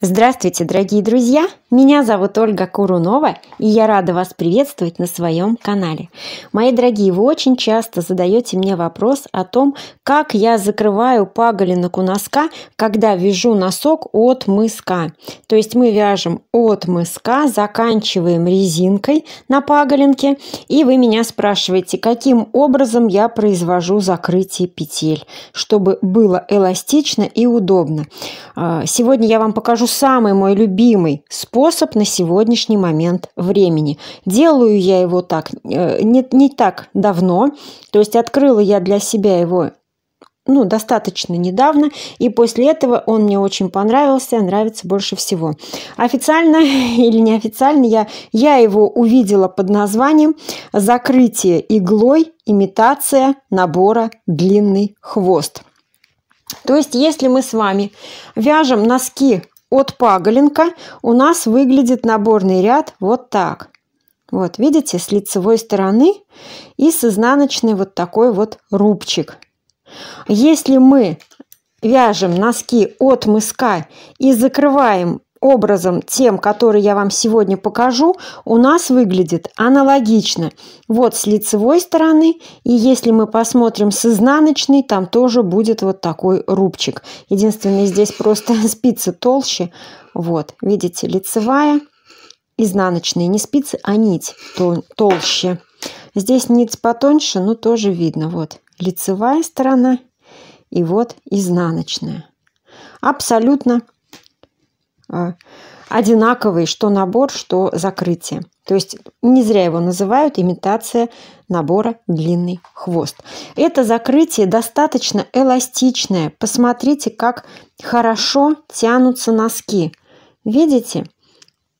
Здравствуйте, дорогие друзья! Меня зовут Ольга Курунова, и я рада вас приветствовать на своем канале. Мои дорогие, вы очень часто задаете мне вопрос о том, как я закрываю паголинок у носка, когда вяжу носок от мыска. То есть мы вяжем от мыска, заканчиваем резинкой на паголинке, и вы меня спрашиваете, каким образом я произвожу закрытие петель, чтобы было эластично и удобно. А, сегодня я вам покажу самый мой любимый способ на сегодняшний момент времени. Делаю я его так, э, не, не так давно, то есть открыла я для себя его ну, достаточно недавно, и после этого он мне очень понравился, нравится больше всего. Официально или неофициально я, я его увидела под названием «Закрытие иглой. Имитация набора длинный хвост». То есть, если мы с вами вяжем носки от паголенка у нас выглядит наборный ряд вот так. Вот, видите, с лицевой стороны и с изнаночной вот такой вот рубчик. Если мы вяжем носки от мыска и закрываем образом, тем, который я вам сегодня покажу, у нас выглядит аналогично. Вот с лицевой стороны, и если мы посмотрим с изнаночной, там тоже будет вот такой рубчик. Единственное, здесь просто спицы толще. Вот, видите, лицевая, изнаночная не спицы, а нить тол толще. Здесь нить потоньше, но тоже видно. Вот лицевая сторона и вот изнаночная. Абсолютно Э, одинаковый, что набор, что закрытие. То есть не зря его называют имитация набора длинный хвост. Это закрытие достаточно эластичное. Посмотрите, как хорошо тянутся носки. Видите?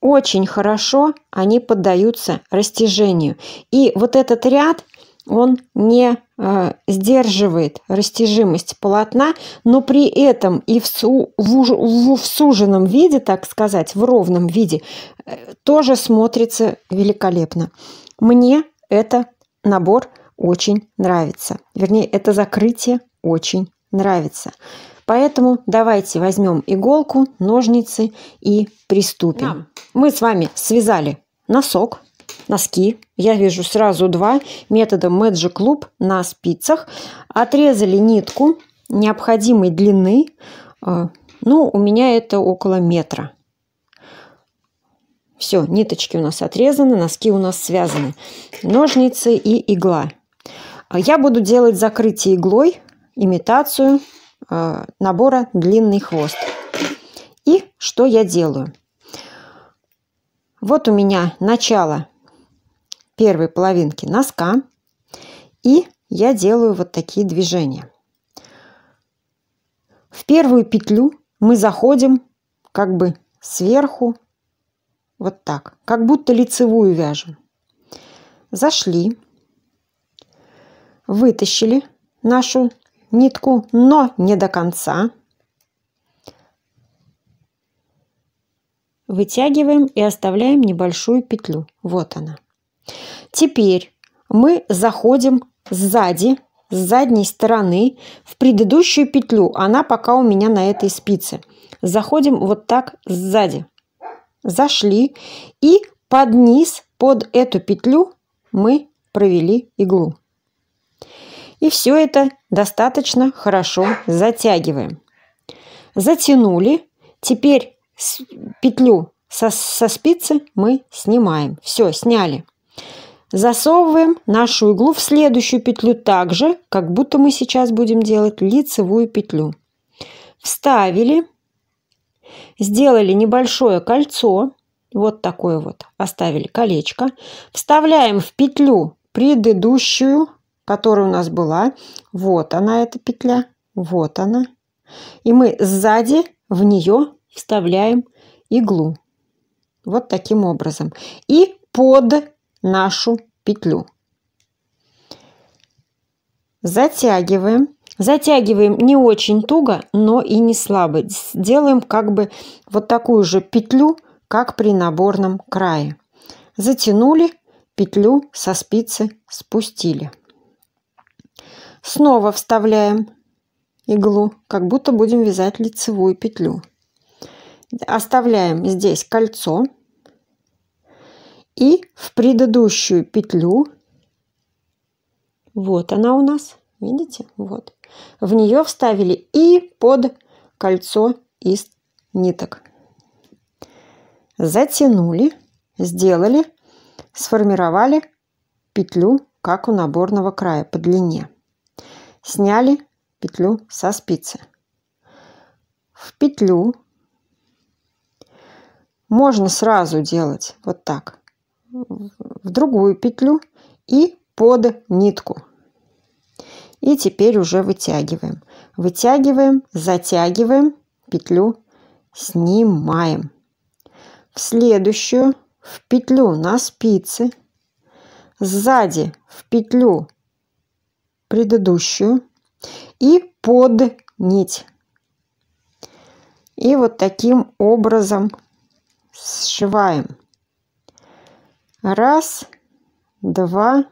Очень хорошо они поддаются растяжению. И вот этот ряд, он не Э, сдерживает растяжимость полотна, но при этом и в, су, в, в суженном виде, так сказать, в ровном виде, э, тоже смотрится великолепно. Мне это набор очень нравится. Вернее, это закрытие очень нравится. Поэтому давайте возьмем иголку, ножницы и приступим. Да. Мы с вами связали носок носки. Я вижу сразу два методом Magic Loop на спицах. Отрезали нитку необходимой длины. А, ну, у меня это около метра. Все, ниточки у нас отрезаны, носки у нас связаны. Ножницы и игла. А, я буду делать закрытие иглой, имитацию а, набора длинный хвост. И что я делаю? Вот у меня начало первой половинки носка. И я делаю вот такие движения. В первую петлю мы заходим как бы сверху, вот так, как будто лицевую вяжем. Зашли, вытащили нашу нитку, но не до конца. Вытягиваем и оставляем небольшую петлю. Вот она. Теперь мы заходим сзади, с задней стороны в предыдущую петлю. Она пока у меня на этой спице. Заходим вот так сзади. Зашли и под низ, под эту петлю мы провели иглу. И все это достаточно хорошо затягиваем. Затянули. Теперь петлю со, со спицы мы снимаем. Все, сняли. Засовываем нашу иглу в следующую петлю так же, как будто мы сейчас будем делать лицевую петлю. Вставили, сделали небольшое кольцо, вот такое вот, оставили колечко. Вставляем в петлю предыдущую, которая у нас была. Вот она, эта петля, вот она. И мы сзади в нее вставляем иглу. Вот таким образом. И под нашу петлю. Затягиваем. Затягиваем не очень туго, но и не слабо. Делаем как бы вот такую же петлю, как при наборном крае. Затянули, петлю со спицы спустили. Снова вставляем иглу, как будто будем вязать лицевую петлю. Оставляем здесь кольцо и в предыдущую петлю, вот она у нас, видите, вот, в нее вставили и под кольцо из ниток. Затянули, сделали, сформировали петлю, как у наборного края по длине. Сняли петлю со спицы. В петлю можно сразу делать вот так в другую петлю и под нитку. И теперь уже вытягиваем. Вытягиваем, затягиваем, петлю снимаем. В следующую в петлю на спице сзади в петлю предыдущую и под нить. И вот таким образом сшиваем. Раз, два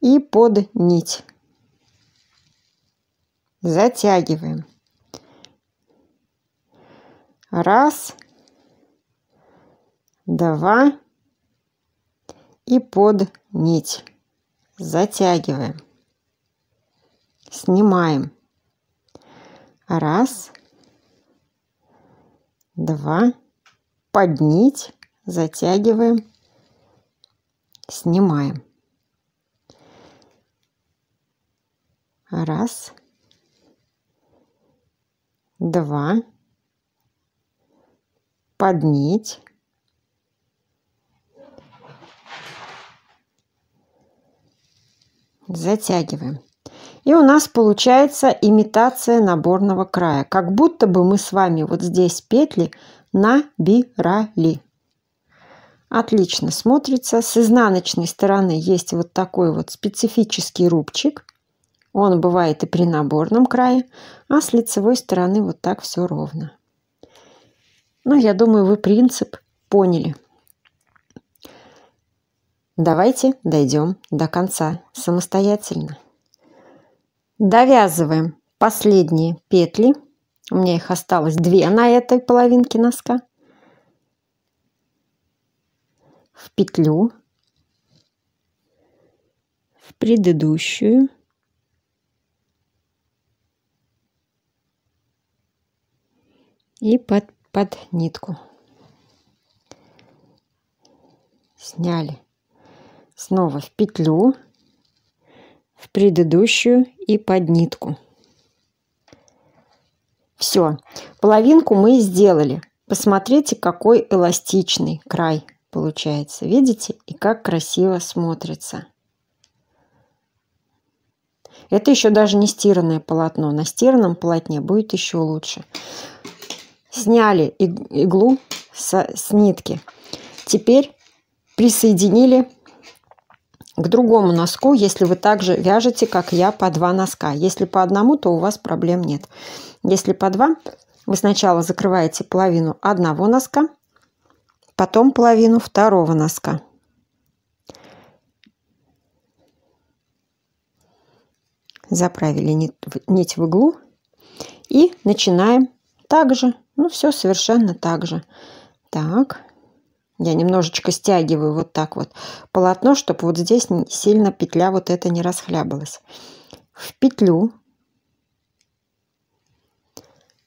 и под нить. Затягиваем. Раз, два и под нить. Затягиваем. Снимаем. Раз, два, под нить, затягиваем Снимаем. Раз. Два. Под нить. Затягиваем. И у нас получается имитация наборного края. Как будто бы мы с вами вот здесь петли набирали отлично смотрится. С изнаночной стороны есть вот такой вот специфический рубчик. Он бывает и при наборном крае, а с лицевой стороны вот так все ровно. Ну, я думаю, вы принцип поняли. Давайте дойдем до конца самостоятельно. Довязываем последние петли. У меня их осталось две на этой половинке носка. в петлю, в предыдущую, и под, под нитку. Сняли. Снова в петлю, в предыдущую и под нитку. Все, половинку мы сделали. Посмотрите, какой эластичный край получается. Видите? И как красиво смотрится. Это еще даже не стиранное полотно. На стиранном полотне будет еще лучше. Сняли иглу с, с нитки. Теперь присоединили к другому носку, если вы также вяжете, как я, по два носка. Если по одному, то у вас проблем нет. Если по два, вы сначала закрываете половину одного носка, потом половину второго носка. Заправили нить в иглу и начинаем также, ну все совершенно так же. Так, я немножечко стягиваю вот так вот полотно, чтобы вот здесь сильно петля вот эта не расхлябалась. В петлю,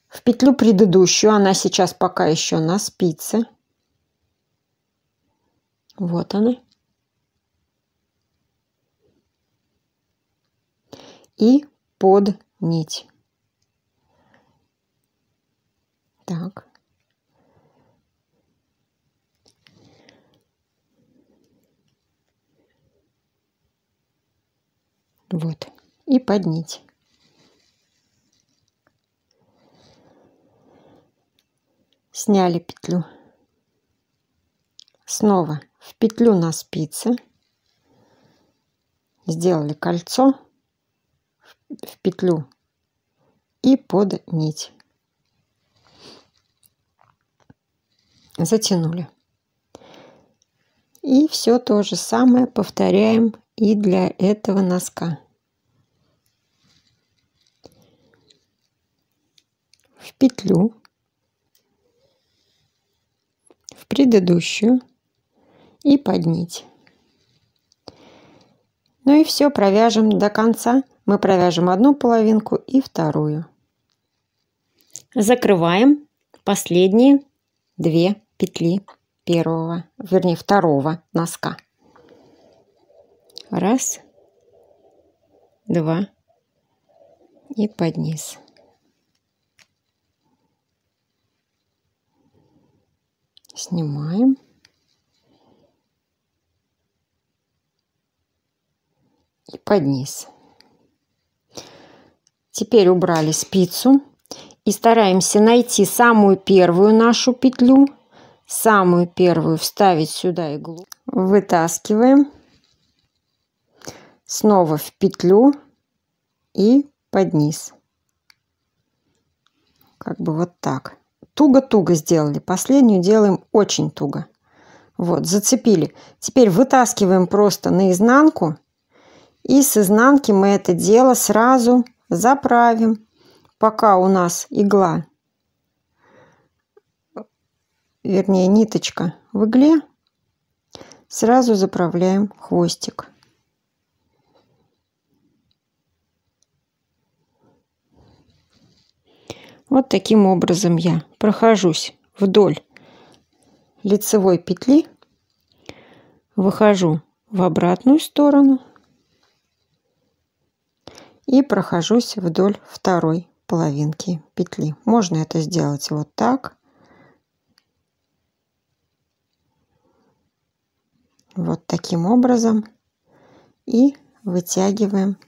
в петлю предыдущую, она сейчас пока еще на спице – вот она. И под нить. Так. Вот. И под нить. Сняли петлю. Снова в петлю на спице, сделали кольцо в петлю и под нить. Затянули. И все то же самое повторяем и для этого носка. В петлю, в предыдущую, и под нить. Ну и все, провяжем до конца. Мы провяжем одну половинку и вторую. Закрываем последние две петли первого, вернее второго носка. Раз, два и под низ. Снимаем. и под низ. Теперь убрали спицу и стараемся найти самую первую нашу петлю, самую первую вставить сюда иглу, вытаскиваем, снова в петлю и под низ. Как бы вот так. Туго-туго сделали. Последнюю делаем очень туго. Вот, зацепили. Теперь вытаскиваем просто наизнанку и с изнанки мы это дело сразу заправим, пока у нас игла, вернее ниточка в игле, сразу заправляем хвостик. Вот таким образом я прохожусь вдоль лицевой петли, выхожу в обратную сторону – и прохожусь вдоль второй половинки петли. Можно это сделать вот так. Вот таким образом. И вытягиваем.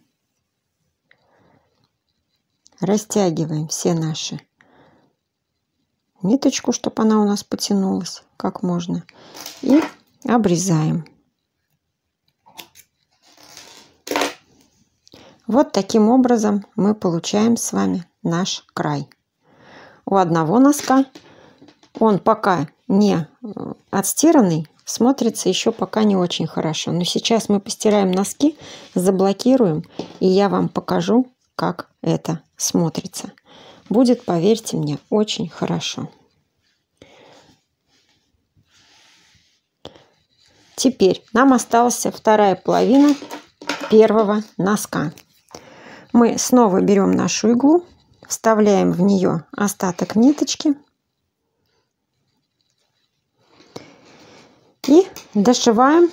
Растягиваем все наши ниточку, чтобы она у нас потянулась как можно. И обрезаем. Вот таким образом мы получаем с вами наш край. У одного носка он пока не э, отстиранный, смотрится еще пока не очень хорошо. Но сейчас мы постираем носки, заблокируем, и я вам покажу, как это смотрится. Будет, поверьте мне, очень хорошо. Теперь нам осталась вторая половина первого носка. Мы снова берем нашу иглу, вставляем в нее остаток ниточки и дошиваем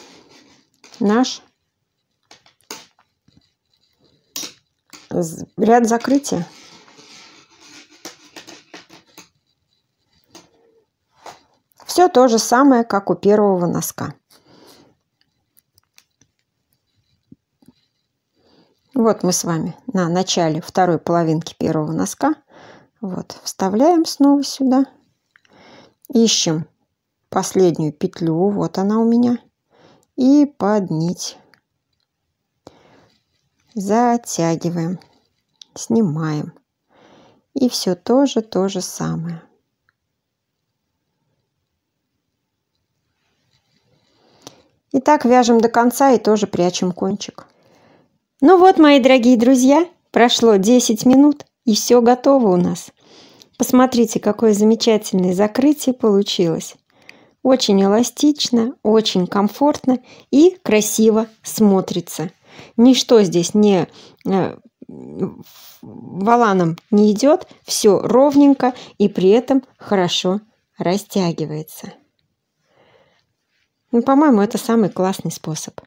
наш ряд закрытия. Все то же самое, как у первого носка. Вот мы с вами на начале второй половинки первого носка. Вот, вставляем снова сюда. Ищем последнюю петлю, вот она у меня. И под нить. Затягиваем, снимаем. И все тоже то же самое. Итак, вяжем до конца и тоже прячем кончик. Ну вот, мои дорогие друзья, прошло 10 минут, и все готово у нас. Посмотрите, какое замечательное закрытие получилось. Очень эластично, очень комфортно и красиво смотрится. Ничто здесь не э, валаном не идет, все ровненько и при этом хорошо растягивается. Ну, по-моему, это самый классный способ.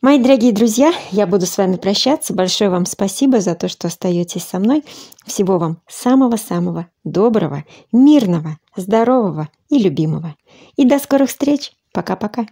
Мои дорогие друзья, я буду с вами прощаться. Большое вам спасибо за то, что остаетесь со мной. Всего вам самого-самого доброго, мирного, здорового и любимого. И до скорых встреч. Пока-пока.